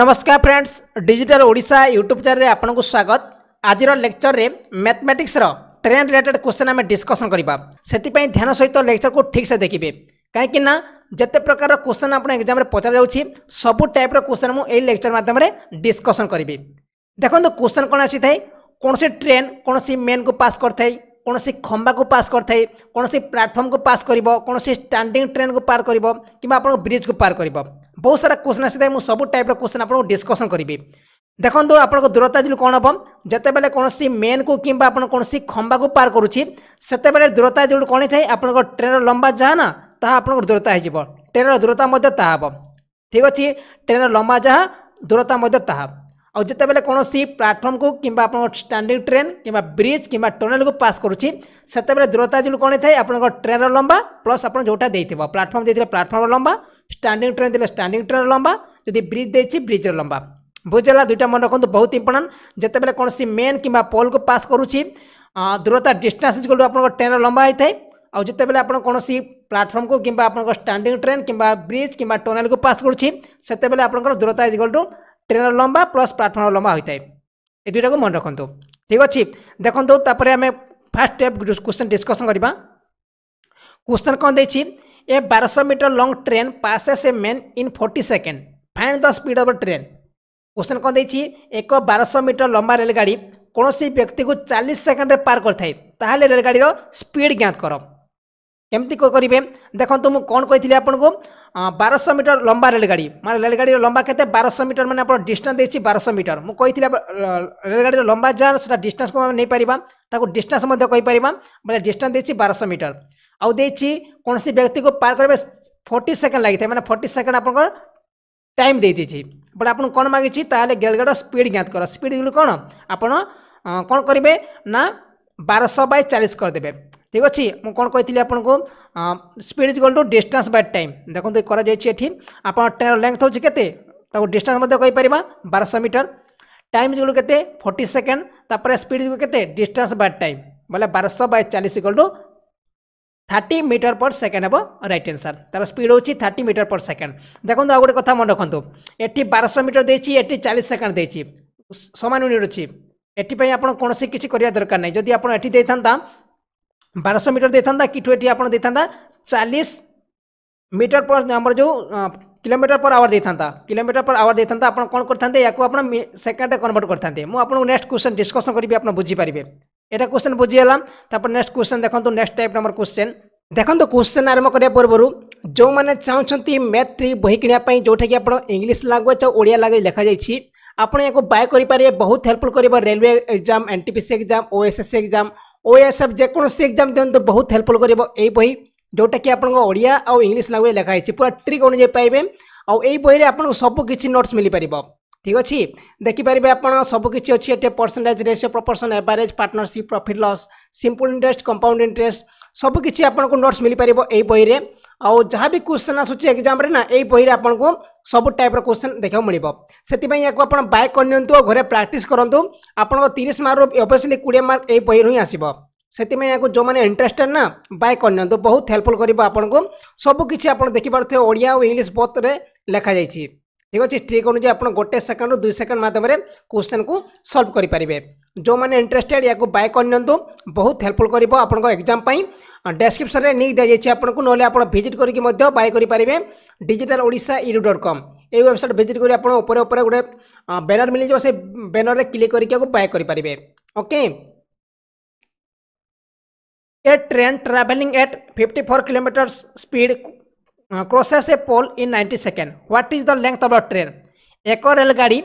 নমস্কার friends digital Odisha YouTube channel আপনার স্বাগত আজির লেকচরের ম্যাথমেটিক্সর ট্রেন রিলেটেড কোশ্চেন আমি ডিসকসন করা সেপাই ধ্যান সহিত লেকচরক ঠিকসে দেখবে কাইকি না যেতে প্রকার কোশ্চেন আপনার এক্সামে পচার যাচ্ছি সবু টাইপ্র কোশ্চেন মু এই লেকচর মাধ্যমে ডিসকসন করবি দেখুন কোশ্চেন কোণ আসি থাকে কোণী ট্রেন কোণী মেন্ কু পাস করে କୌଣସି ଖମ୍ବାକୁ ପାସ୍ କରିଥାଏ କୌଣସି ପ୍ଲାଟଫର୍ମକୁ ପାସ୍ କରିବ କୌଣସି ଷ୍ଟାଣ୍ଡିଂ ଟ୍ରେନ୍କୁ ପାର୍ କରିବ କିମ୍ବା ଆପଣଙ୍କ ବ୍ରିଜ୍କୁ ପାର୍ କରିବ ବହୁତ ସାରା କ୍ୱେଶ୍ଚନ୍ ଆସିଥାଏ ମୁଁ ସବୁ ଟାଇପ୍ର କ୍ୱେଶ୍ଚନ୍ ଆପଣଙ୍କୁ ଡିସ୍କସନ୍ କରିବି ଦେଖନ୍ତୁ ଆପଣଙ୍କ ଦୂରତା ଯଦି କ'ଣ ହେବ ଯେତେବେଳେ କୌଣସି ମେନ୍କୁ କିମ୍ବା ଆପଣ କୌଣସି ଖମ୍ବାକୁ ପାର୍ କରୁଛି ସେତେବେଳେ ଦୂରତା ଯେଉଁଠି କ'ଣ ହେଇଥାଏ ଆପଣଙ୍କ ଟ୍ରେନ୍ର ଲମ୍ବା ଯାହା ନା ତାହା ଆପଣଙ୍କ ଦୂରତା ହେଇଯିବ ଟ୍ରେନ୍ର ଦୂରତା ମଧ୍ୟ ତାହା ହେବ ଠିକ୍ ଅଛି ଟ୍ରେନ୍ର ଲମ୍ବା ଯାହା ଦୂରତା ମଧ୍ୟ ତାହା ଆଉ ଯେତେବେଳେ କୌଣସି ପ୍ଲାଟଫର୍ମକୁ କିମ୍ବା ଆପଣଙ୍କ ଷ୍ଟାଣ୍ଡିଂ ଟ୍ରେନ୍ କିମ୍ବା ବ୍ରିଜ୍ କିମ୍ବା ଟନେଲକୁ ପାସ୍ କରୁଛି ସେତେବେଳେ ଦୂରତା ଯେଉଁ କ'ଣ ଥାଏ ଆପଣଙ୍କ ଟ୍ରେନ୍ର ଲମ୍ବା ପ୍ଲସ୍ ଆପଣ ଯେଉଁଟା ଦେଇଥିବ ପ୍ଲାଟଫର୍ମ ଦେଇଥିଲେ ପ୍ଲାଟଫର୍ମର ଲମ୍ବା ଷ୍ଟାଣ୍ଡିଂ ଟ୍ରେନ୍ ଦେଲେ ଷ୍ଟାଣ୍ଡିଂ ଟ୍ରେନ୍ର ଲମ୍ବା ଯଦି ବ୍ରିଜ୍ ଦେଇଛି ବ୍ରିଜ୍ର ଲମ୍ବା ବୁଝିଲା ଦୁଇଟା ମନେ ରଖନ୍ତୁ ବହୁତ ଇମ୍ପୋର୍ଟାଣ୍ଟ ଯେତେବେଳେ କୌଣସି ମେନ୍ କିମ୍ବା ପୋଲ୍କୁ ପାସ୍ କରୁଛି ଦୂରତା ଡିଷ୍ଟାନ୍ସ ଗୋଟେ ଆପଣଙ୍କ ଟ୍ରେନ୍ର ଲମ୍ବା ହୋଇଥାଏ ଆଉ ଯେତେବେଳେ ଆପଣ କୌଣସି ପ୍ଲାଟଫର୍ମକୁ କିମ୍ବା ଆପଣଙ୍କ ଷ୍ଟାଣ୍ଡିଂ ଟ୍ରେନ୍ କିମ୍ବା ବ୍ରିଜ୍ କିମ୍ବା ଟନେଲକୁ ପାସ୍ କରୁଛି ସେତେବେଳେ ଆପଣଙ୍କର ଦୂରତା ଇଜ୍ ଟୁ ট্রেনর লম্বা প্লস প্লাটফর্মর লম্বা হয়ে এই দুইটাকে মনে রাখতু ঠিক আছে দেখুন তাপরে আমি ফার্স্ট স্টেপ কোশ্চেন ডিসকসন করা কোশ্চেন কম দিয়েছি এ বারশ meter long train passes a man in forty second find the speed of train question কম দিয়েছি এক বারশ মিটর লম্বা রেলগাড়ি কোণী ব্যক্তি চালিশ সেকেন্ডে পার করে থাকে তাহলে রেলগাড়ির স্পিড জ্ঞাত কর কেমতি করবে দেখুন মু কোণ কইলি আপনার বারশ মিটর লম্বা রেলগাড়ি মানে রেলগাড়ির লম্বা কে বারশ মিটর মানে আপনার ডিষ্টান্স দিয়েছি বারশ মিটর মু কইলি রেলগাড়ির লম্বা যা সেটা ডিষ্টান্স আমি নেইপারা তাকে ডিষ্টান্স কইপারা বলে ডিষ্টান্স দিয়েছি বারশ মিটর আউ দিয়েছি কোণী ব্যক্তি পার করবে ফর্টি সেকেন্ড লাগি মানে ফর্টি সেকেন্ড আপনার টাইম দিয়েছি বলে আপনার কোণ মাগিছি তাহলে রেলগাড়ির স্পিড জ্ঞাত কর স্পিড কোণ আপনার কোণ করবে না বারশ বাই চালিশ করেদেবে ঠিক আছে ମୁଁ କ'ଣ କହିଥିଲି ଆପଣଙ୍କୁ speed is equal to distance by time ଦେଖନ୍ତୁ କରାଯାଇଛି ଏଠି ଆପଣ ଟ୍ରେନ୍ର ଲେନ୍ଥ ହେଉଛି କେତେ ତାକୁ ଡିଷ୍ଟାନ୍ସ ମଧ୍ୟ କହିପାରିବା ବାରଶହ ମିଟର ଟାଇମ୍ ଇଜ୍ଗୁଲ୍ କେତେ ଫର୍ଟି ସେକେଣ୍ଡ ତାପରେ ସ୍ପିଡ୍ କେତେ ଡିଷ୍ଟାନ୍ସ ବାଇ ଟାଇମ୍ ବୋଲେ ବାରଶହ ବାଇ ଚାଳିଶ equal to thirty meter per second হব রাইট আনসার তার স্পিড হচ্ছে থার্টি মিটার পর সেকেন্ড দেখুন আউ গোটে কথা মনে রাখতু এটি বারশো মিটার দিয়েছি এটি চালিশ সেকেন্ড দিয়েছি সমান ইউনিট অছি এটিপাই আপনার কোণী কিছু করা দরকার নাই যদি আপনার এটি দিয়ে ବାରଶହ ମିଟର ଦେଇଥାନ୍ତା କି ଏଠି ଆପଣ ଦେଇଥାନ୍ତା ଚାଳିଶ ମିଟର ପର ଆମର ଯେଉଁ କିଲୋମିଟର ପର ଆୱାର ଦେଇଥାନ୍ତା କିଲୋମିଟର ପର ଆୱାର ଦେଇଥାନ୍ତା ଆପଣ କ'ଣ କରିଥାନ୍ତେ ୟାକୁ ଆପଣ ସେକେଣ୍ଡରେ କନଭର୍ଟ କରିଥାନ୍ତେ ମୁଁ ଆପଣଙ୍କୁ ନେକ୍ସଟ କ୍ୱେଶ୍ଚନ୍ ଡିସ୍କସନ୍ କରିବି ଆପଣ ବୁଝିପାରିବେ ଏଇଟା କ୍ୱେଶ୍ଚନ୍ ବୁଝିଗଲା ତାପରେ ନେକ୍ସଟ କ୍ୱେଶ୍ଚନ୍ ଦେଖନ୍ତୁ ନେକ୍ସଟ ଟାଇପ୍ର ଆମର କ୍ୱେଶ୍ଚନ୍ ଦେଖନ୍ତୁ କ୍ୱେଶ୍ଚନ୍ ଆରମ୍ଭ କରିବା ପୂର୍ବରୁ ଯେଉଁମାନେ ଚାହୁଁଛନ୍ତି ମ୍ୟାଥ୍ରି ବହି କିଣିବା ପାଇଁ ଯେଉଁଟାକି ଆପଣ ଇଂଲିଶ ଲାଙ୍ଗୁଏଜ୍ ଆଉ ଓଡ଼ିଆ ଲାଙ୍ଗୁଏଜ୍ ଲେଖାଯାଇଛି ଆପଣ ଏହାକୁ ବାୟ କରିପାରିବେ ବହୁତ ହେଲ୍ପଫୁଲ୍ କରିବ railway exam N T P C exam ଓ ଏସ୍ ଏସ୍ ସି ଏକ୍ଜାମ୍ ଓ ଏସ୍ ଏଫ୍ ଯେକୌଣସି ଏକ୍ଜାମ୍ ଦିଅନ୍ତୁ ବହୁତ ହେଲ୍ପଫୁଲ୍ କରିବ ଏଇ ବହି ଯେଉଁଟାକି ଆପଣଙ୍କ ଓଡ଼ିଆ ଆଉ ଇଂଲିଶ ଲାଙ୍ଗୁଏଜ୍ ଲେଖା ହେଇଛି ପୁରା ଟ୍ରିକ୍ ଅନୁଯାୟୀ ପାଇବେ ଆଉ ଏଇ ବହିରେ ଆପଣଙ୍କୁ ସବୁ କିଛି ନୋଟ୍ସ ମିଳିପାରିବ ଠିକ୍ ଅଛି ଦେଖିପାରିବେ ଆପଣ ସବୁକିଛି ଅଛି ଏଠି percentage ratio proportion average partnership profit loss simple interest compound interest ସବୁକିଛି ଆପଣଙ୍କୁ ନୋଟ୍ସ ମିଳିପାରିବ ଏଇ ବହିରେ ଆଉ ଯାହା ବି କ୍ୱେଶ୍ଚନ୍ ଆସୁଛି ଏକ୍ଜାମ୍ରେ ନା ଏଇ ବହିରେ ଆପଣଙ୍କୁ ସବୁ ଟାଇପ୍ର କୋଶ୍ଚିନ୍ ଦେଖିବାକୁ ମିଳିବ ସେଥିପାଇଁ ୟାକୁ ଆପଣ ବାଏ କରିନିଅନ୍ତୁ ଆଉ ଘରେ ପ୍ରାକ୍ଟିସ୍ କରନ୍ତୁ ଆପଣଙ୍କ ତିରିଶ ମାର୍କରୁ ଅବଭିୟସ୍ଲି କୋଡ଼ିଏ ମାର୍କ ଏହି ବହିରୁ ହିଁ ଆସିବ ସେଥିପାଇଁ ୟାକୁ ଯେଉଁମାନେ ଇଣ୍ଟରେଷ୍ଟେଡ୍ ନା ବାଏ କରିନିଅନ୍ତୁ ବହୁତ ହେଲ୍ପଫୁଲ୍ କରିବ ଆପଣଙ୍କୁ ସବୁକିଛି ଆପଣ ଦେଖିପାରୁଥିବେ ଓଡ଼ିଆ ଆଉ ଇଂଲିଶ ବୋଥରେ ଲେଖାଯାଇଛି ঠিক ଅଛି ଟ୍ରିକ୍ ଅନୁଯାୟୀ ଆପଣ ଗୋଟେ ସେକେଣ୍ଡରୁ ଦୁଇ ସେକେଣ୍ଡ ମାଧ୍ୟମରେ କୋଶ୍ଚେନ୍କୁ ସଲ୍ଭ କରିପାରିବେ ଯେଉଁମାନେ ଇଣ୍ଟରେଷ୍ଟେଡ୍ ୟାକୁ ବାଏ କରିନିଅନ୍ତୁ ବହୁତ ହେଲ୍ପଫୁଲ୍ କରିବ ଆପଣଙ୍କ ଏକ୍ଜାମ୍ ପାଇଁ ଡେସ୍କ୍ରିପ୍ସନ୍ରେ ଲିଙ୍କ୍ ଦିଆଯାଇଛି ଆପଣଙ୍କୁ ନହେଲେ ଆପଣ ଭିଜିଟ୍ କରିକି ମଧ୍ୟ ବାଏ କରିପାରିବେ ଡିଜିଟାଲ୍ ଓଡ଼ିଶା ଇରୁ ଡଟ୍ କମ୍ ଏଇ ୱେବସାଇଟ୍ ଭିଜିଟ୍ କରି ଆପଣ ଉପରେ ଉପରେ ଗୋଟେ ବ୍ୟାନର୍ ମିଳିଯିବ ସେ ବ୍ୟାନର୍ରେ କ୍ଲିକ୍ କରିକି ଆକୁ ବାଏ କରିପାରିବେ okay a train travelling at fifty four kilometer speed crosses a pole in ninety second what is the length of the train ଏକ ରେଲଗାଡ଼ି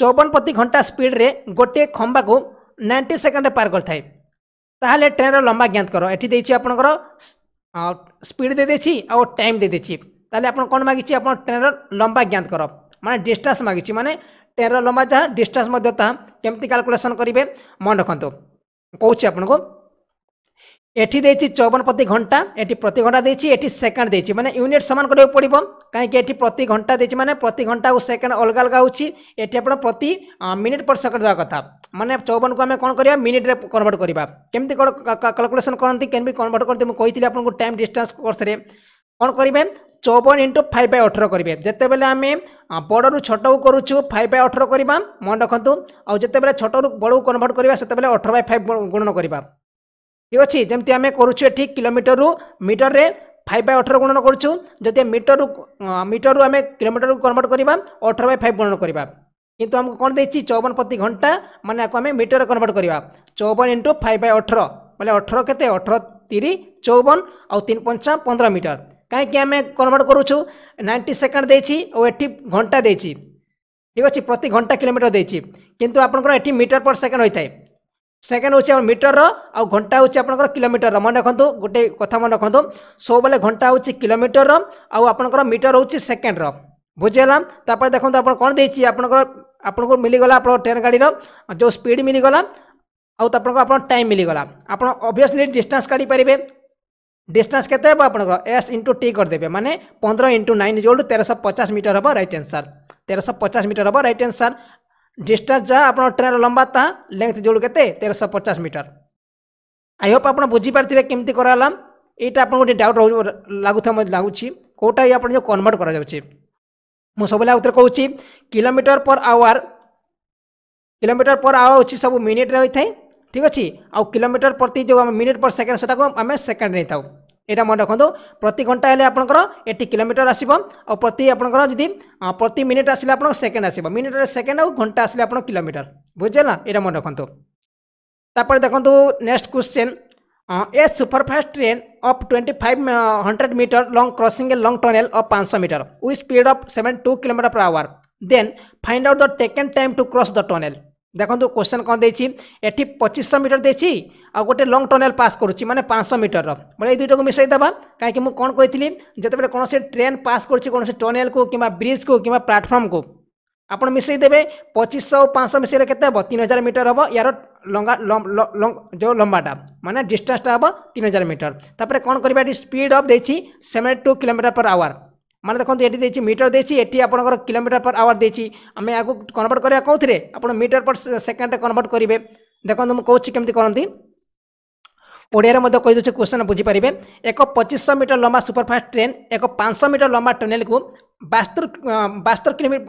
ଚଉବନ ପ୍ରତି ଘଣ୍ଟା ସ୍ପିଡ଼ରେ ଗୋଟିଏ ଖମ୍ବାକୁ ନାଇଣ୍ଟି ସେକେଣ୍ଡରେ ପାର କରିଥାଏ ତାହେଲେ ଟ୍ରେନ୍ର ଲମ୍ବା ଜ୍ଞାତ କର ଏଠି ଦେଇଛି ଆପଣଙ୍କର ସ୍ପିଡ଼ ଦେଇଦେଇଛି ଆଉ ଟାଇମ୍ ଦେଇଦେଇଛି ତାହେଲେ ଆପଣ କ'ଣ ମାଗିଛି ଆପଣ ଟ୍ରେନ୍ର ଲମ୍ବା ଜ୍ଞାତ କର ମାନେ ଡିଷ୍ଟାନ୍ସ ମାଗିଛି ମାନେ ଟ୍ରେନ୍ର ଲମ୍ବା ଯାହା ଡିଷ୍ଟାନ୍ସ ମଧ୍ୟ ତାହା କେମିତି କାଲକୁଲେସନ୍ କରିବେ ମନେ ରଖନ୍ତୁ କହୁଛି ଆପଣଙ୍କୁ এটি দিয়েছি চৌবন প্রতি ঘন্টা এটি প্রতি ঘন্টা দিয়েছি এটি সেকেন্ড দিয়েছি মানে ইউনিট সমান করা পড়ব কাইকি এটি প্রতি ঘন্টা দিয়েছি মানে প্রতি ঘন্টা ও সেকেন্ড অলগা অলগা হচ্ছে এটি আপনার প্রতি মিনিট পর সেকেন্ড দেওয়া কথা মানে চৌবনকু আমি কোণ করা মিনিট্রে কনভর্ট করা কেমি কাল্কুলেসন করতে কেমি কনভর্ট করতে মুখে আপনার টাইম ডিষ্টান্স কোর্সরে কোণ করবে চৌবন ইন্টু ফাইভ বাই অঠর করবে যেতবে আমি বড়ু ছোটকু করুছু ফাইভ বাই অঠর করা মনে রাখতু আতবে ছোটরু বড়ু কনভর্ট করা সেতবে অঠর বাই ফাইভ গুণন করা ঠিক ଅଛି ଯେମିତି ଆମେ କରୁଛୁ ଏଠି କିଲୋମିଟରରୁ ମିଟରରେ ফাইভ বাই অঠর গুণন করছু যদি মিটর মিটর আমি কিলোমিটর কনভর্ট করা অঠর বাই ফাইভ গুণন করা কিন্তু আমি কোণ দিয়েছি চৌবন প্রতি ঘন্টা মানে আমি মিটর কনভর্ট করা চৌবন ইন্টু ফাইভ বাই অঠর বলে অঠর কেতে অঠর তিরি চৌবন আন পঞ্চা পনেরো মিটর কী আমি কনভর্ট করুছু নাইনটি সেকেন্ড দিয়েছি ও এটি ঘন্টা দিয়েছি ঠিক আছে প্রতি ঘন্টা কিলোমিটর দিয়েছি কিন্তু আপনার এটি মিটর পর সেকেন্ড হয়ে থাকে সেকেন্ড হচ্ছে আমার মিটর আউ ঘন্টা হচ্ছে আপনার কিলোমিটর মনে রাখতু গোটে কথা মনে রাখতু সবুলে ঘন্টা হচ্ছে কিলোমিটর আউ আপনার মিটর হচ্ছে সেকেন্ডর বুঝিগাল তাপরে দেখুন আপনার কোণ দিয়েছি আপনার আপনার মিলিগলা আপনার ট্রেন গাড়ির যে স্পিড মিলিগলা আউ আপনার আপনার টাইম মিলিগলা আপনার অবভিয়সলি ডিষ্টান্স কাটি পারে ডিষ্টান্স কেতে হব আপনার এস ইন্টু টি করেদেবে মানে পনেরো ইন্টু নাইন ইজ ওল্ড তেরশ পচাশ মিটর হব রাইট আনসার তেরশ পচাশ মিটর হব রাইট আনসার ଡିଷ୍ଟାନ୍ସ ଯାହା ଆପଣ ଟ୍ରେନ୍ର ଲମ୍ବା ତାହା ଲେନ୍ଥ ଯୋଡ଼ୁ କେତେ ତେରଶହ ପଚାଶ ମିଟର ଆଇ ହୋପ୍ ଆପଣ ବୁଝିପାରିଥିବେ କେମିତି କରାଗଲା ଏଇଟା ଆପଣଙ୍କୁ ଗୋଟେ ଡାଉଟ୍ ଲାଗୁଥିବା ମୋତେ ଲାଗୁଛି କେଉଁଟା ଆପଣ ଯେଉଁ କନଭର୍ଟ କରାଯାଉଛି ମୁଁ ସବୁବେଳେ ଆଉଥରେ କହୁଛି kilometer per hour kilometer per hour ହେଉଛି ସବୁ ମିନିଟ୍ରେ ହୋଇଥାଏ ଠିକ୍ ଅଛି ଆଉ କିଲୋମିଟର ପ୍ରତି ଯେଉଁ ଆମେ ମିନିଟ୍ ପର୍ ସେକେଣ୍ଡ ସେଟାକୁ ଆମେ ସେକେଣ୍ଡ ନେଇଥାଉ এটা মনে রাখুন প্রতি ঘণ্টা হলে আপনার এটি কিলোমিটার আসব আতি আপনার যদি প্রতি মিনিট আসলে আপনার সেকেন্ড আসব মিনিট সেকেন্ড আউ ঘণ্টা আসলে আপনার কিলোমিটার বুঝলে না এটা মনে রাখুন তাপরে দেখুন next question a superfast train of twenty five hundred meter long crossing a long tunnel of পাঁচশো meter with speed of seven two kilometer per hour then find out the taken time to cross the tunnel ଦେଖନ୍ତୁ question କ'ଣ ଦେଇଛି ଏଠି ପଚିଶଶହ metre ଦେଇଛି ଆଉ ଗୋଟେ long tunnel pass କରୁଛି ମାନେ ପାଞ୍ଚଶହ ମିଟରର ବୋଲେ ଏଇ ଦୁଇଟାକୁ ମିଶାଇ ଦେବା କାହିଁକି ମୁଁ କ'ଣ କହିଥିଲି ଯେତେବେଳେ କୌଣସି ଟ୍ରେନ୍ ପାସ୍ କରୁଛି କୌଣସି ଟନେଲ୍କୁ କିମ୍ବା ବ୍ରିଜ୍କୁ କିମ୍ବା ପ୍ଲାଟଫର୍ମକୁ ଆପଣ ମିଶାଇ ଦେବେ ପଚିଶଶହ ଆଉ ପାଞ୍ଚଶହ ମିଶାଇଲେ କେତେ ହେବ ତିନି ହଜାର ମିଟର ହେବ ୟାର ଲଙ୍ଗା ଯେଉଁ ଲମ୍ବାଟା ମାନେ ଡିଷ୍ଟାନ୍ସଟା ହେବ ତିନି ହଜାର ମିଟର ତାପରେ କ'ଣ କରିବା ଏଠି ସ୍ପିଡ୍ ଅଫ୍ ଦେଇଛି seventy two kilometer per hour মানে দেখুন এটি দিয়েছি মিটর দিয়েছি এটি আপনার কিলোমিটার পর আওয়ার দিয়েছি আমি আগে কনভর্ট করা কোথায় আপনার মিটর পর সেকেন্ডে কনভর্ট করবে দেখুন মু কৌছি কেমি করতে ଓଡ଼ିଆରେ ମଧ୍ୟ କହିଦେଉଛି କ୍ୱେଶ୍ଚନ୍ ବୁଝିପାରିବେ ଏକ ପଚିଶଶହ ମିଟର ଲମ୍ବା ସୁପରଫାଷ୍ଟ ଟ୍ରେନ୍ ଏକ ପାଞ୍ଚଶହ ମିଟର ଲମ୍ବା ଟନେଲକୁ ବାସ୍ତର ବାସ୍ତର କିଲୋମିଟର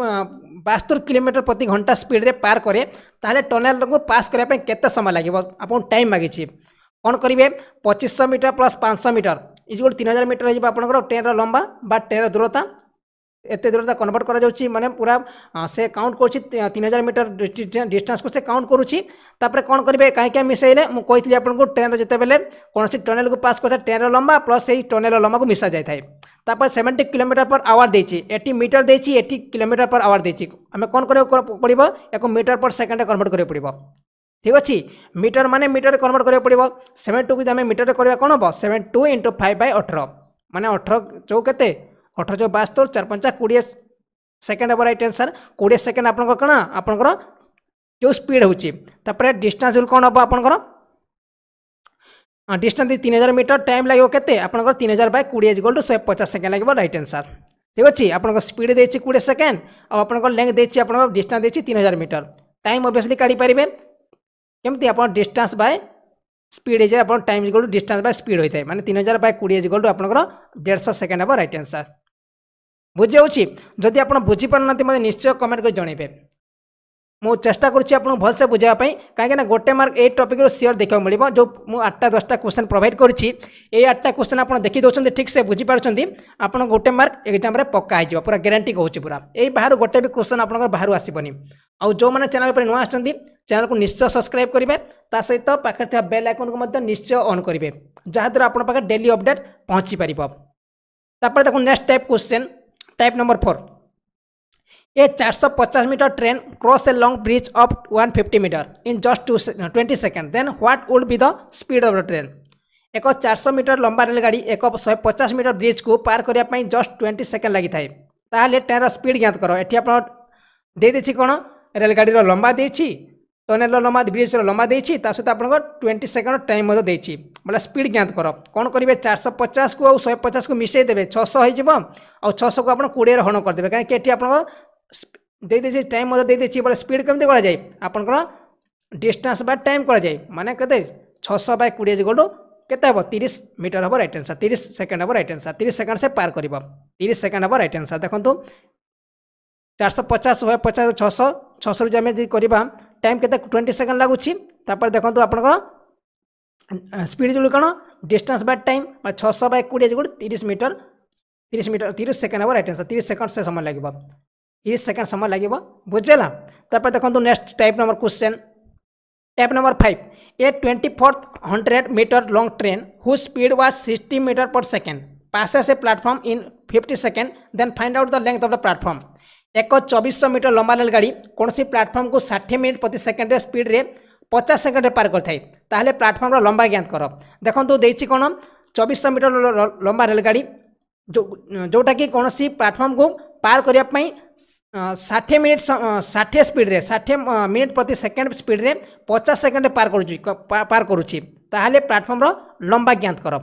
ବାସ୍ତର କିଲୋମିଟର ପ୍ରତି ଘଣ୍ଟା ସ୍ପିଡ଼ରେ ପାର କରେ ତାହେଲେ ଟନେଲକୁ ପାସ୍ କରିବା ପାଇଁ କେତେ ସମୟ ଲାଗିବ ଆପଣଙ୍କୁ ଟାଇମ୍ ମାଗିଛି କ'ଣ କରିବେ ପଚିଶଶହ ମିଟର ପ୍ଲସ୍ ପାଞ୍ଚଶହ ମିଟର ଗୋଟେ ତିନି ହଜାର ମିଟର ହେଇଯିବ ଆପଣଙ୍କର ଟ୍ରେନ୍ର ଲମ୍ବା ବା ଟ୍ରେନ୍ର ଦୂରତା ଏତେ ଦୂରତା କନଭର୍ଟ କରାଯାଉଛି ମାନେ ପୁରା ସେ କାଉଣ୍ଟ କରୁଛି ତିନି ହଜାର ମିଟର ଡିଷ୍ଟାନ୍ସକୁ ସେ କାଉଣ୍ଟ କରୁଛି ତାପରେ କ'ଣ କରିବେ କାହିଁକି ମିଶାଇଲେ ମୁଁ କହିଥିଲି ଆପଣଙ୍କୁ ଟ୍ରେନ୍ର ଯେତେବେଳେ କୌଣସି ଟନେଲ୍କୁ ପାସ୍ କରିଥାଏ ଟ୍ରେନ୍ର ଲମ୍ବା ପ୍ଲସ୍ ସେଇ ଟନେଲର ଲମ୍ବାକୁ ମିଶାଯାଇଥାଏ ତାପରେ ସେଭେଣ୍ଟି সেভেন্টি ପର୍ পর ଦେଇଛି দিয়েছি এটি ଦେଇଛି দিয়েছি এটি কিলোমিটার পর ଦେଇଛି ଆମେ କଣ କରିବାକୁ ପଡ଼ିବ ଏକ এখন মিটার ସେକେଣ୍ଡରେ କନଭର୍ଟ କରିବାକୁ ପଡ଼ିବ ठीक अच्छे मीटर मान मीटर कनवर्ट कर पड़ा सेवेन टू को आम मीटर करवा कौन हम seven two into five by अठर मैंने अठर चौ के अठर चौ बास्तर चार पंचा कोड़े सेकेंड हम रईट आंसर कोड़े सेकेंड आप कौन आपंकर जो स्पीड होपर डिस्टास कौन हम आप डिस्टा तीन हजार मीटर टाइम लगे केन हजार बै कोड़े गोल टू शहे पचास सेकेंड लगे रईट आंसर ठीक अच्छे आपको स्पीड देखिए कोड़े सेकेंड आपंकर लेंथ देखिए आप डिस्टा देखिए तीन हजार मीटर टाइम अभीयसली काढ़ पारे ଏମିତି ଆପଣ ଡିଷ୍ଟାନ୍ସ ବାଏ ସ୍ପିଡ୍ ହେଇଯାଏ ଆପଣ time is equal distance by speed ହୋଇଥାଏ ମାନେ ତିନି ହଜାର ବାଏ କୋଡ଼ିଏ ଇଜିକାଲ୍ ଟୁ ଆପଣଙ୍କର ଦେଢ଼ଶହ ସେକେଣ୍ଡ ହେବ ରାଇଟ୍ ଆନ୍ସର୍ ବୁଝି ହେଉଛି ଯଦି ଆପଣ ବୁଝିପାରୁନାହାନ୍ତି ମୋତେ ନିଶ୍ଚୟ କମେଣ୍ଟ କରି ଜଣାଇବେ ମୁଁ ଚେଷ୍ଟା କରୁଛି ଆପଣଙ୍କୁ ଭଲସେ ବୁଝାଇବା ପାଇଁ କାହିଁକିନା ଗୋଟେ ମାର୍କ ଏଇ ଟପିକ୍ରୁ ସିଓର ଦେଖିବାକୁ ମିଳିବ ଯେଉଁ ମୁଁ ଆଠଟା ଦଶଟା କ୍ୱେଶ୍ଚନ୍ ପ୍ରୋଭାଇଡ଼ କରୁଛି ଏଇ ଆଠଟା କୋଶ୍ଚିନ୍ ଆପଣ ଦେଖିଦେଉଛନ୍ତି ଠିକ୍ସେ ବୁଝିପାରୁଛନ୍ତି ଆପଣ ଗୋଟେ ମାର୍କ ଏକ୍ଜାମ୍ରେ ପକ୍କା ହେଇଯିବ ପୁରା ଗ୍ୟାରେଣ୍ଟି କହୁଛି ପୁରା ଏଇ ବାହାରୁ ଗୋଟେ ବି କ୍ୱେଶ୍ଚନ୍ ଆପଣଙ୍କର ବାହାରୁ ଆସିବନି ଆଉ ଯେଉଁମାନେ ଚ୍ୟାନେଲ୍ ଉପରେ ନୂଆ ଆସିଛନ୍ତି ଚ୍ୟାନେଲକୁ ନିଶ୍ଚୟ ସବସ୍କ୍ରାଇବ୍ କରିବେ ତା ସହିତ ପାଖରେ ଥିବା ବେଲ୍ ଆଇକନ୍କୁ ମଧ୍ୟ ନିଶ୍ଚୟ ଅନ୍ କରିବେ ଯାହାଦ୍ୱାରା ଆପଣଙ୍କ ପାଖରେ ଡେଲି ଅପଡ଼େଟ୍ ପହଞ୍ଚିପାରିବ ତାପରେ ଦେଖନ୍ତୁ next type question type number four A 450 meter train cross a long bridge of 150 meter in just two, 20 seconds. Then what would be the speed of the train? ଏକ ଚାରିଶହ metre ଲମ୍ବା ରେଲଗାଡ଼ି ଏକ ଶହେ ପଚାଶ metre ବ୍ରିଜ୍କୁ ପାର କରିବା ପାଇଁ ଜଷ୍ଟ ଟ୍ୱେଣ୍ଟି ସେକେଣ୍ଡ ଲାଗିଥାଏ ତାହେଲେ ଟ୍ରେନ୍ର ସ୍ପିଡ୍ ଜ୍ଞାତ କର ଏଠି ଆପଣ ଦେଇଦେଇଛି କ'ଣ ରେଲଗାଡ଼ିର ଲମ୍ବା ଦେଇଛି ଟନେଲ୍ର ଲମ୍ବା ବ୍ରିଜ୍ର ଲମ୍ବା ଦେଇଛି ତା ସହିତ ଆପଣଙ୍କ ଟ୍ୱେଣ୍ଟି ସେକେଣ୍ଡ ଟାଇମ୍ ମଧ୍ୟ ଦେଇଛି ବୋଲେ ସ୍ପିଡ୍ ଜ୍ଞାତ କର କ'ଣ କରିବେ ଚାରିଶହ ପଚାଶକୁ ଆଉ ଶହେ ପଚାଶକୁ ମିଶାଇ ଦେବେ ଛଅଶହ ହୋଇଯିବ ଆଉ ଛଅଶହକୁ ଆପଣ କୋଡ଼ିଏରେ ହରଣ କରିଦେବେ କାହିଁକି ଏଠି ଆପଣଙ୍କ ଦେଇଦେଇଛି ଟାଇମ୍ ମଧ୍ୟ ଦେଇଦେଇଛି ବୋଲେ ସ୍ପିଡ୍ କେମିତି କରାଯାଏ ଆପଣଙ୍କର ଡିଷ୍ଟାନ୍ସ ବା ଟାଇମ୍ କରାଯାଏ ମାନେ କେତେ ଛଅଶହ ବାଇ କୋଡ଼ିଏ ଯୋଗୁଁ କେତେ ହେବ ତିରିଶ ମିଟର ହେବ ରାଇଟ୍ ଆନ୍ସର୍ ତିରିଶ ସେକେଣ୍ଡ ହେବ ରାଇଟ୍ ଆନ୍ସର୍ ତିରିଶ ସେକେଣ୍ଡ ସେ ପାର କରିବ ତିରିଶ ସେକେଣ୍ଡ ହେବ ରାଇଟ୍ ଆନ୍ସର୍ ଦେଖନ୍ତୁ चार शौ पचास भाई पचास छःश छः सौ आम करवा टाइम के ट्वेंटी सेकेंड लगुच देखो आप स्पीड जो कौन डिस्टेंस बाय टाइम छःश बाय कोड़े जो तीस मीटर तीस मीटर तीस सेकेंड हम रईट आंसर तीस सेकेंड से समय लगे तीस सेकेंड समय लगे बुझेगा देखो next type number question type number five a twenty fourth hundred meter long train who speed was sixty meter per second passes a platform in fifty second then find out the length of the platform. ଏକ ଚବିଶଶହ metre ଲମ୍ବା ରେଲଗାଡ଼ି କୌଣସି ପ୍ଲାଟଫର୍ମକୁ ଷାଠିଏ minute ପ୍ରତି ସେକେଣ୍ଡରେ ସ୍ପିଡ଼ରେ ପଚାଶ ସେକେଣ୍ଡରେ ପାର କରିଥାଏ ତାହେଲେ ପ୍ଲାଟଫର୍ମର ଲମ୍ବା ଜ୍ଞାତ କର ଦେଖନ୍ତୁ ଦେଇଛି କ'ଣ ଚବିଶଶହ ମିଟର ଲମ୍ବା ରେଲଗାଡ଼ି ଯେଉଁଟାକି କୌଣସି ପ୍ଲାଟଫର୍ମକୁ ପାର କରିବା ପାଇଁ ଷାଠିଏ ମିନିଟ୍ ଷାଠିଏ ସ୍ପିଡ଼ରେ ଷାଠିଏ ମିନିଟ୍ ପ୍ରତି ସେକେଣ୍ଡ ସ୍ପିଡ଼ରେ ପଚାଶ ସେକେଣ୍ଡରେ ପାର କରୁଛି ପାର କରୁଛି ତାହେଲେ ପ୍ଲାଟଫର୍ମର ଲମ୍ବା ଜ୍ଞାତ କର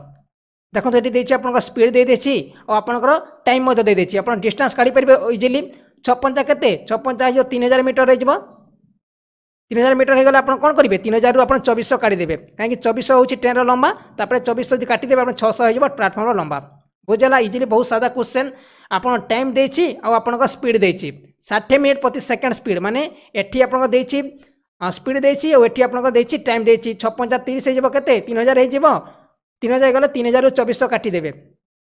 ଦେଖନ୍ତୁ ଏଠି ଦେଇଛି ଆପଣଙ୍କର ସ୍ପିଡ଼ ଦେଇଦେଇଛି ଆଉ ଆପଣଙ୍କର ଟାଇମ୍ ମଧ୍ୟ ଦେଇଦେଇଛି ଆପଣ ଡିଷ୍ଟାନ୍ସ କାଢ଼ିପାରିବେ ଇଜିଲି ছপঞ্চা কেতে ছপঞ্চা হয়ে তিন হাজার মিটর হয়ে যাব তিন হাজার মিটর হয়ে গেলে আপনার কোণ করবে তিন হাজার আপনার চবিশশো কাটিদেবে কাইকি চবিশশো হচ্ছে ট্রেনর লম্বা তাপরে চবিশশো যদি কাটিদেবে আপনার ছশো হয়ে যাব প্লাটফর্মর লম্বা বুঝলা ইজিলি বহু সাদা কোশ্চেন আপনার টাইম দিয়েছি আপনার স্পিড দিয়েছি ষাঠিয়ে মিনিট প্রতি সেকেন্ড স্পিড মানে এটি আপনার দিয়েছি স্পিড দিয়েছি ও এটি আপনার দিয়েছি টাইম দিয়েছি ছপঞ্চা তিরিশ হয়ে যাব কেতে তিন হাজার হয়ে যাব তিন হাজার গেলে তিন হাজার চবিশশো কাটিদেবে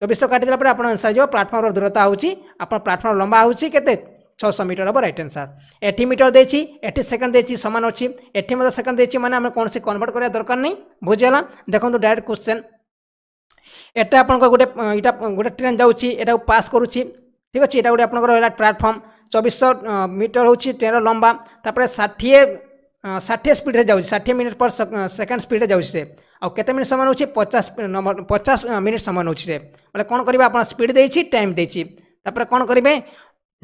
চবিশ কাটিদেলা পরে আপনার আনসার যাব প্লাটফর্মর দূরতা হচ্ছে আপনার প্লাটফর্ম লম্বা হচ্ছে কেতে ছশো মিটর হব রাইট আনসার এটি মিটর দিয়েছি এটি সেকেন্ড দিয়েছি সমান অছি এটি মধ্যে সেকেন্ড দিয়েছি মানে আমি কোণী কনভর্ট করা দরকার নেই বুঝিগলা দেখুন ডাইরেক্ট কোশ্চেন এটা আপনার গোটে এটা গোটে ট্রেন যাচ্ছি এটা পাস করুছি ঠিক আছে এটা গোটে আপনার রহলা প্লাটফর্ম চবিশ মিটর হচ্ছে ট্রেনর লম্বা তাপরে ষাঠিয়ে ষাঠিয়ে স্পিডে যাচ্ছে ষাঠিয়ে মিনিট পর সেকেন্ড স্পিডে যাচ্ছে ଆଉ କେତେ ମିନିଟ୍ ସମୟ ନେଉଛି ପଚାଶ ପଚାଶ ମିନିଟ୍ ସମୟ ନେଉଛି ସେ ବୋଲେ କ'ଣ କରିବେ ଆପଣ ସ୍ପିଡ଼ ଦେଇଛି ଟାଇମ୍ ଦେଇଛି ତାପରେ କ'ଣ କରିବେ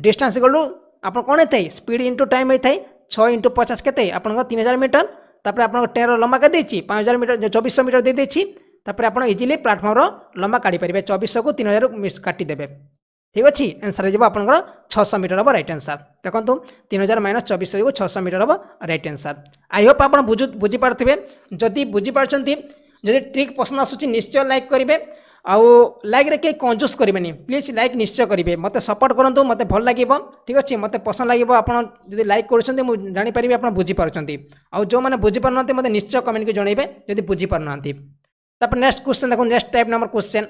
ଡିଷ୍ଟାନ୍ସ ଗଲୁ ଆପଣ କ'ଣ ହେଇଥାଏ ସ୍ପିଡ଼ ଇଣ୍ଟୁ ଟାଇମ୍ ହେଇଥାଏ ଛଅ ଇଣ୍ଟୁ ପଚାଶ କେତେ ଆପଣଙ୍କ ତିନି ହଜାର ମିଟର ତାପରେ ଆପଣଙ୍କ ଟ୍ରେନ୍ର ଲମ୍ବା କେତେ ଦେଇଛି ପାଞ୍ଚ ହଜାର ମିଟର ଚବିଶଶହ ମିଟର ଦେଇଦେଇଛି ତାପରେ ଆପଣ ଇଜିଲି ପ୍ଲାଟଫର୍ମର ଲମ୍ବା କାଢ଼ିପାରିବେ ଚବିଶଶହକୁ ତିନି ହଜାରକୁ କାଟିଦେବେ ঠিক ଅଛି ଆନ୍ସର୍ ହେଇଯିବ ଆପଣଙ୍କର ছশো মিটার হব রাইট আনসার দেখুন তিন হাজার মাইনস চবিশ হয়ে ছশো মিটার হব রাইট আনসার আই হোপ আপনার বুঝু বুঝিপারে যদি বুঝিপারছেন যদি ট্রিক পসন্দ আসুচি নিশ্চয় লাইক করবে আউ লাইকরে কে কঞ্জুস করবেনি প্লিজ লাইক নিশ্চয় করবে মতো সপোর্ট করতু মতো ভাল লাগিব ঠিক আছে মতো পসন্দ লাগিব আপনার যদি লাইক করছেন মু জাঁপারি আপনার বুঝিপারছেন আউে বুঝিপার না মতো নিশ্চয় কমেন্টকে জনাইবে যদি বুঝিপার না তারপরে নেক্সট কোশ্চেন দেখুন নেক্সট টাইপ নম্বর কোশ্চেন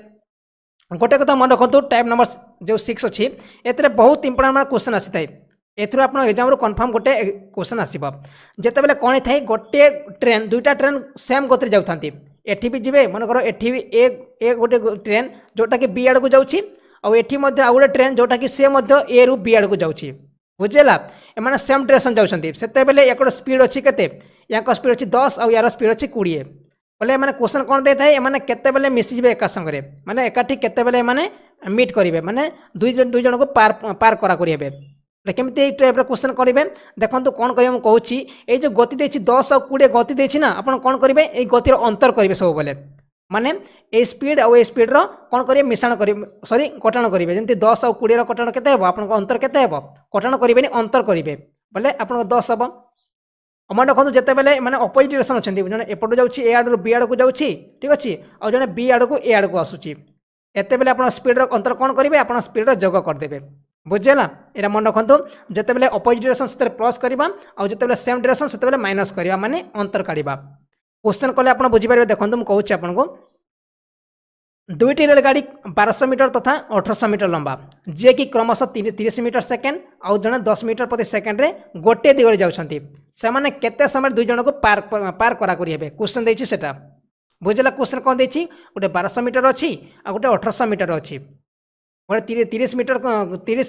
ଗୋଟେ କଥା ମନେ ରଖନ୍ତୁ ଟାଇପ୍ ନମ୍ବର ଯେଉଁ ସିକ୍ସ ଅଛି ଏଥିରେ ବହୁତ ଇମ୍ପୋର୍ଟାଣ୍ଟ କ୍ୱେଶ୍ଚନ୍ ଆସିଥାଏ ଏଥିରୁ ଆପଣ ଏକ୍ଜାମ୍ରୁ କନଫର୍ମ ଗୋଟେ କ୍ୱେଶ୍ଚନ୍ ଆସିବ ଯେତେବେଳେ କ'ଣ ହେଇଥାଏ ଗୋଟିଏ ଟ୍ରେନ୍ ଦୁଇଟା ଟ୍ରେନ୍ ସେମ୍ ଗତିରେ ଯାଉଥାନ୍ତି ଏଠି ବି ଯିବେ ମନେକର ଏଠି ବି ଏ ଏ ଗୋଟେ ଟ୍ରେନ୍ ଯେଉଁଟାକି ବି ଆଡ଼କୁ ଯାଉଛି ଆଉ ଏଠି ମଧ୍ୟ ଆଉ ଗୋଟେ ଟ୍ରେନ୍ ଯେଉଁଟାକି ସେ ମଧ୍ୟ ଏରୁ ବି ଆଡ଼କୁ ଯାଉଛି ବୁଝିଲା ଏମାନେ ସେମ୍ ଡିରେକ୍ସନ୍ ଯାଉଛନ୍ତି ସେତେବେଳେ ୟାଙ୍କର ସ୍ପିଡ଼୍ ଅଛି କେତେ ୟାଙ୍କ ସ୍ପିଡ଼୍ ଅଛି ଦଶ ଆଉ ୟାର ସ୍ପିଡ଼୍ ଅଛି କୋଡ଼ିଏ বলে এমানে কোশ্চেন কোণ দিয়ে এমানে কেতবে মিশিযে একা সঙ্গে মানে একাঠি কেতবে এমানে মিট করবে মানে দুই দুই জনক পার পার করা করি হবে কেমিতি এই টাইপর কোশ্চেন করবে দেখুন কোণ করবে মু কৌছি এই যে গতি দিয়েছি দশ আউ কোড়িয়ে গতি দিয়েছি না আপনার কোণ করবে এই গতির অন্তর করবে সবুলে মানে এই স্পিড আউ এই স্পিডর কোণ করবে মিশ্রণ করবে সরি কটাণ করবে যেমন দশ আউ কোড়িয়ের কটাণ কেতে হব আপনার অন্তর কেতে হব কটাণ করবে অন্তর করবে বলে আপনার দশ হব ଅମଣ୍ଡ ଦେଖନ୍ତୁ ଯେତେବେଳେ ମାନେ ଅପୋଜିଟ୍ ରିଲେସନ୍ ଅଛନ୍ତି ଜଣେ ଏପଟୁ ଯାଉଛି ଏ ଆଡ଼ରୁ ବି ଆଡ଼କୁ ଯାଉଛି ଠିକ୍ ଅଛି ଆଉ ଜଣେ ବି ଆଡ଼କୁ ଏ ଆଡ଼କୁ ଆସୁଛି ଏତେବେଳେ ଆପଣ ସ୍ପିଡ଼ର ଅନ୍ତର କ'ଣ କରିବେ ଆପଣ ସ୍ପିଡ଼ର ଯୋଗ କରିଦେବେ ବୁଝିହେଲା ଏଇଟା ମନେ ରଖନ୍ତୁ ଯେତେବେଳେ ଅପୋଜିଟ୍ ଡିରେକ୍ସନ୍ ସେତେବେଳେ ପ୍ଲସ୍ କରିବା ଆଉ ଯେତେବେଳେ ସେମ୍ ଡିରେକ୍ସନ୍ ସେତେବେଳେ ମାଇନସ୍ କରିବା ମାନେ ଅନ୍ତର କାଢ଼ିବା କୋଶ୍ଚେନ୍ କଲେ ଆପଣ ବୁଝିପାରିବେ ଦେଖନ୍ତୁ ମୁଁ କହୁଛି ଆପଣଙ୍କୁ দুইটি রেলগাড়ি বারোশো মিটার তথা অঠরশো মিটার লম্বা যিয়েকি ক্রমশঃ তিরিশ মিটার সেকেন্ড আউ জনে দশ মিটার প্রতি সেকেন্ডে গোটিয়ে দিগরে যাচ্ছেন সেমানে কেতে সময় দুই জনক পার পার করাকরি হবে কোশ্চেন দিয়েছি সেটা বুঝলা কোশ্চেন কম দিয়েছি গোটে বারোশো মিটার অছি আর গোটে অঠরশো মিটার অছি গোটে তিরিশ মিটার তিরিশ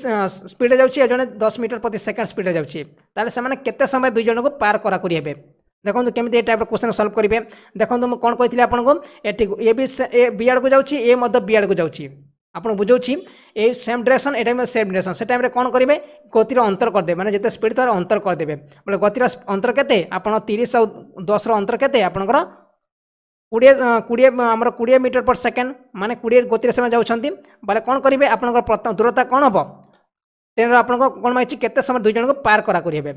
স্পিডে যাচ্ছি আর জনে দশ মিটার প্রতি সেকেন্ড স্পিডে যাচ্ছি তাহলে সেমানে কেতে সময় দুই জনক পার করাকরি হবে ଦେଖନ୍ତୁ କେମିତି ଏ ଟାଇପ୍ର କୋଶ୍ଚିନ୍ ସଲ୍ଭ କରିବେ ଦେଖନ୍ତୁ ମୁଁ କ'ଣ କହିଥିଲି ଆପଣଙ୍କୁ ଏଠି ଏ ବି ଏ ବି ଆଡ଼କୁ ଯାଉଛି ଏ ମଧ୍ୟ ବି ଆଡ଼କୁ ଯାଉଛି ଆପଣଙ୍କୁ ବୁଝାଉଛି এই সেম ডিরেকশন এটা সেম ডিরেকশন সে টাইমে কোণ করবে গতির অন্তর করেদেবে মানে যেতে স্পিড তার অন্তর করেদেবে বলে গতির অন্তর কেতে আপনার তিরিশ আউ দশর অন্তর কেতে আপনার কোড়িয়ে কোড়িয়ে আমার কোড়িয়ে মিটর পর সেকেন্ড মানে কোড়িয়ে গতিরে সে যাচ্ছেন বলে কোণ করবে আপনার প্রথম দূরতা কোণ হব ট্রেনর আপনার কোণ মাইছি কেতে সময় দুই জনক পার করা করিবে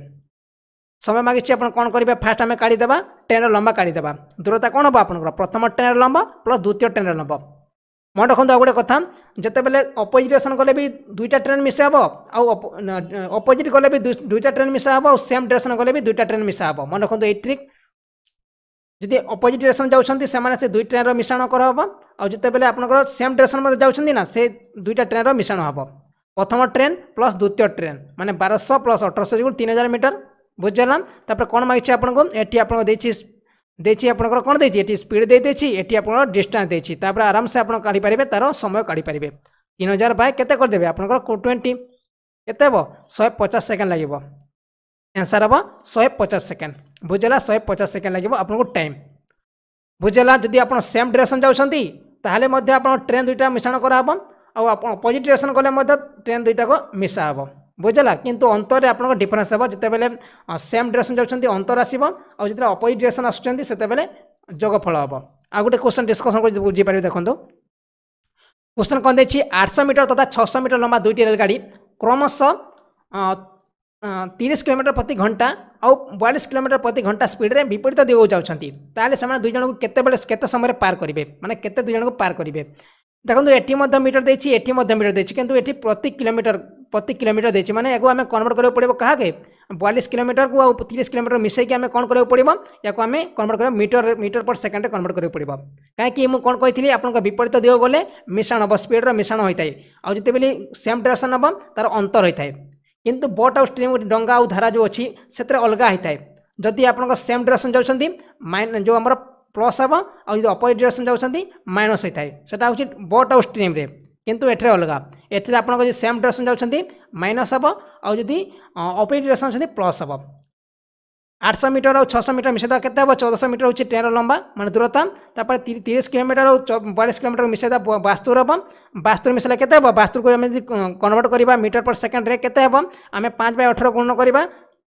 ସମୟ ମାଗିଛି ଆପଣ କ'ଣ କରିବେ ଫାଷ୍ଟ ଆମେ କାଢ଼ିଦେବା ଟ୍ରେନ୍ର ଲମ୍ବା କାଢ଼ିଦେବା ଦୂରତା କ'ଣ ହେବ ଆପଣଙ୍କର ପ୍ରଥମ ଟେନ୍ର ଲମ୍ବ ପ୍ଲସ୍ ଦ୍ୱିତୀୟ ଟେନ୍ର ଲମ୍ବ ମନେ ରଖନ୍ତୁ ଆଉ ଗୋଟେ କଥା ଯେତେବେଳେ ଅପୋଜିଟ୍ ଡିରେକ୍ସନ୍ ଗଲେ ବି ଦୁଇଟା ଟ୍ରେନ୍ ମିଶା ହେବ ଆଉ ଅପୋଜିଟ୍ ଗଲେ ବି ଦୁଇଟା ଟ୍ରେନ୍ ମିଶା ହେବ ଆଉ ସେମ୍ ଡିରେକ୍ସନ୍ ଗଲେ ବି ଦୁଇଟା ଟ୍ରେନ୍ ମିଶା ହେବ ମନେ ରଖନ୍ତୁ ଏଇ ଟ୍ରିକ୍ ଯଦି ଅପୋଜିଟ୍ ଡିରେକ୍ସନ୍ ଯାଉଛନ୍ତି ସେମାନେ ସେ ଦୁଇ ଟ୍ରେନ୍ର ମିଶାଣ କରାହେବ ଆଉ ଯେତେବେଳେ ଆପଣଙ୍କର ସେମ୍ ଡିରେକ୍ସନ୍ ମଧ୍ୟ ଯାଉଛନ୍ତି ନା ସେ ଦୁଇଟା ଟ୍ରେନ୍ର ମିଶାଣ ହେବ ପ୍ରଥମ ଟ୍ରେନ୍ ପ୍ଲସ୍ ଦ୍ୱିତୀୟ ଟ୍ରେନ୍ ମାନେ ବାରଶହ ପ୍ଲସ୍ ଅଠରଶହ ଯୋଗୁଁ ତିନି ହଜାର ମିଟର বুঝিপারা তাপরে কোণ মাগিছে আপনার এটি আপনার দিয়েছি ଦେଇଛି ଆପଣଙ୍କର କ'ଣ ଦେଇଛି ଏଠି ସ୍ପିଡ଼ ଦେଇଦେଇଛି ଏଠି ଆପଣଙ୍କର ଡିଷ୍ଟାନ୍ସ ଦେଇଛି ତାପରେ ଆରାମସେ ଆପଣ କାଢ଼ିପାରିବେ ତା'ର ସମୟ କାଢ଼ିପାରିବେ ତିନି ହଜାର ବାଏ କେତେ କରିଦେବେ ଆପଣଙ୍କର ଟ୍ୱେଣ୍ଟି କେତେ ହେବ ଶହେ ପଚାଶ ସେକେଣ୍ଡ ଲାଗିବ ଆନ୍ସର୍ ହେବ ଶହେ ପଚାଶ ସେକେଣ୍ଡ ବୁଝିଲା ଶହେ ପଚାଶ ସେକେଣ୍ଡ ଲାଗିବ ଆପଣଙ୍କୁ ଟାଇମ୍ ବୁଝିଲା ଯଦି ଆପଣ ସେମ୍ ଡିରେକ୍ସନ୍ ଯାଉଛନ୍ତି ତାହେଲେ ମଧ୍ୟ ଆପଣ ଟ୍ରେନ୍ ଦୁଇଟା ମିଶାଣ କରାହେବ ଆଉ ଆପଣ ଅପୋଜିଟ୍ ଡିରେକ୍ସନ୍ ଗଲେ ମଧ୍ୟ ଟ୍ରେନ୍ ଦୁଇଟାକୁ ମିଶାହେବ ବୁଝିଲା କିନ୍ତୁ ଅନ୍ତରରେ ଆପଣଙ୍କ ଡିଫରେନ୍ସ ହେବ ଯେତେବେଳେ ସେମ୍ ଡିରେକ୍ସନ୍ ଯାଉଛନ୍ତି ଅନ୍ତର ଆସିବ ଆଉ ଯେତେବେଳେ ଅପୋଜିଟ୍ ଡିରେକ୍ସନ୍ ଆସୁଛନ୍ତି ସେତେବେଳେ ଯୋଗଫଳ ହେବ ଆଉ ଗୋଟେ କ୍ୱେଶ୍ଚନ୍ ଡିସ୍କସନ୍ କରି ବୁଝିପାରିବେ ଦେଖନ୍ତୁ କ୍ୱେଶ୍ଚନ୍ କ'ଣ ଦେଇଛି ଆଠଶହ ମିଟର ତଥା ଛଅଶହ ମିଟର ଲମ୍ବା ଦୁଇଟି ରେଲଗାଡ଼ି କ୍ରମଶଃ ତିରିଶ କିଲୋମିଟର ପ୍ରତି ଘଣ୍ଟା ଆଉ ବୟାଳିଶ କିଲୋମିଟର ପ୍ରତି ଘଣ୍ଟା ସ୍ପିଡ଼ରେ ବିପରୀତ ଦିଗକୁ ଯାଉଛନ୍ତି ତାହେଲେ ସେମାନେ ଦୁଇ ଜଣଙ୍କୁ କେତେବେଳେ କେତେ ସମୟରେ ପାର କରିବେ ମାନେ କେତେ ଦୁଇ ଜଣଙ୍କୁ ପାର କରିବେ ଦେଖନ୍ତୁ ଏଠି ମଧ୍ୟ ମିଟର ଦେଇଛି ଏଠି ମଧ୍ୟ ମିଟର ଦେଇଛି କିନ୍ତୁ ଏଠି ପ୍ରତି କିଲୋମିଟର ପ୍ରତି କିଲୋମିଟର ଦେଇଛି ମାନେ ଏହାକୁ ଆମେ କନଭର୍ଟ କରିବାକୁ ପଡ଼ିବ କାହାକେ ବୟାଳିଶ କିଲୋମିଟରକୁ ଆଉ ତିରିଶ କିଲୋମିଟର ମିଶାଇକି ଆମେ କ'ଣ କରିବାକୁ ପଡ଼ିବ ୟାକୁ ଆମେ କନଭର୍ଟ କରିବା ମିଟର ମିଟର ପର୍ ସେକେଣ୍ଡରେ କନଭର୍ଟ କରିବାକୁ ପଡ଼ିବ କାହିଁକି ମୁଁ କ'ଣ କହିଥିଲି ଆପଣଙ୍କ ବିପରୀତ ଦିଗ ଗଲେ ମିଶାଣ ହେବ ସ୍ପିଡ଼ର ମିଶାଣ ହୋଇଥାଏ ଆଉ ଯେତେବେଳେ ସେମ୍ ଡିରେକ୍ସନ୍ ହେବ ତା'ର ଅନ୍ତର ହୋଇଥାଏ କିନ୍ତୁ ବୋଟ୍ ଆଉ ଷ୍ଟ୍ରିମ୍ ଡଙ୍ଗା ଆଉ ଧାରା ଯେଉଁ ଅଛି ସେଥିରେ ଅଲଗା ହୋଇଥାଏ ଯଦି ଆପଣଙ୍କ ସେମ୍ ଡିରେକ୍ସନ୍ ଯାଉଛନ୍ତି ମାଇନ୍ ଯେଉଁ ଆମର প্লস হব আর যদি অপোজিট ডিরেকশন যাচ্ছেন মাইনস হয়ে থাকে সেটা হচ্ছে বট আউ স্ট্রিম্রে কিন্তু এটার অলগা এটার আপনার যদি সেম ডিরেকশন যাচ্ছেন মাইনস হব আর যদি অপোজিট ডিরেকশন অনেক প্লস হব আটশো মিটর আর ছশো মিটর মিশাই দেওয়া কেতে হব চৌদশো মিটর হচ্ছে ট্রেনর লম্বা মানে দূরতা তারপরে তিরিশ কিলোমিটর বয়ালিশ কিলোমিটর মিশাই দেওয়া বাস্তুর হব বাস্তুর মিশাইলে কেতে হব বাস্তুরকে আমি যদি কনভর্ট করা মিটর পর সেকেন্ডরে কেতে হব আমি পাঁচ বাই অঠর গুণ করা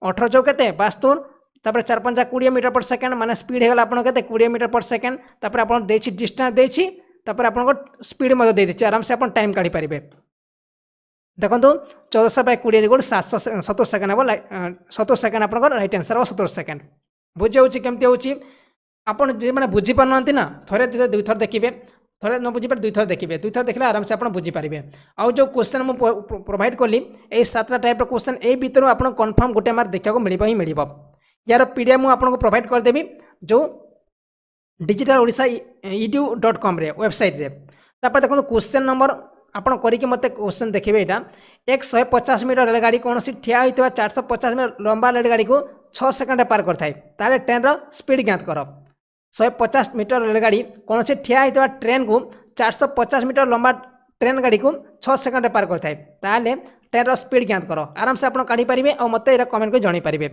অঠর চৌ কেতে বাস্তুর তাপরে চার পঞ্চা কোড়িয়ে মিটর পর সেকেন্ড মানে স্পিড হয়ে গেল আপনার কেতে কোড়িয়ে মিটর পর সেকেন্ড তাপরে আপনার দিয়েছি ডিষ্টান্স দিয়েছি তাপরে আপনার স্পিড মধ্যে দিয়েছি আরামসে আপনার টাইম কাড়ি পারিবে দেখন্তু চৌদশহ বাই কোড়িয়ে গোল সাতশো সতুর সেকেন্ড হব সতুর সেকেন্ড আপনার রাইট আনসার হব সতুর সেকেন্ড বুঝি হচ্ছে কেমতি হচ্ছে আপনার যদি মানে বুঝিপার না থরে দুই থর দেখবে থরে ন বুঝিপারে দুই থর দেখবে দুই থর দেখলে আরামসে আপনার বুঝিপারে আউ যে কোশ্চেন মু প্রোভাইড কলি এই সাতটা টাইপর কোশ্চেন এই ভিতর আপনার কনফর্ম গোটে মার্ক দেখা মিলব হি মিলব यार पी डी एफ मुझे प्रोभाइड करदेवी जो डिजिटाल ओडा इड्यू डट कम्रे वेबसाइट्रे ତାପରେ ଦେଖନ୍ତୁ କ୍ୱେଶ୍ଚନ୍ ନମ୍ବର ଆପଣ କରିକି ମୋତେ କ୍ୱେଶ୍ଚନ୍ ଦେଖିବେ ଏଇଟା ଏକ ଶହେ ପଚାଶ ମିଟର ରେଳଗାଡ଼ି କୌଣସି ଠିଆ ହୋଇଥିବା ଚାରିଶହ ପଚାଶ ମିଟର ଲମ୍ବା ରେଳଗାଡ଼ିକୁ ଛଅ ସେକେଣ୍ଡରେ ପାର କରିଥାଏ ତାହେଲେ ଟ୍ରେନ୍ର ସ୍ପିଡ୍ ଜ୍ଞାତ କର ଶହେ ପଚାଶ ମିଟର ରେଳଗାଡ଼ି କୌଣସି ଠିଆ ହୋଇଥିବା ଟ୍ରେନ୍କୁ ଚାରିଶହ ପଚାଶ ମିଟର ଲମ୍ବା ଟ୍ରେନ୍ ଗାଡ଼ିକୁ ଛଅ ସେକେଣ୍ଡରେ ପାର କରିଥାଏ ତାହେଲେ ଟ୍ରେନ୍ର ସ୍ପିଡ୍ ଜ୍ଞାତ କର ଆରାମସେ ଆପଣ କାଢ଼ିପାରିବେ ଆଉ ମୋତେ ଏଇଟା କମେଣ୍ଟକୁ ଜଣାଇପାରିବେ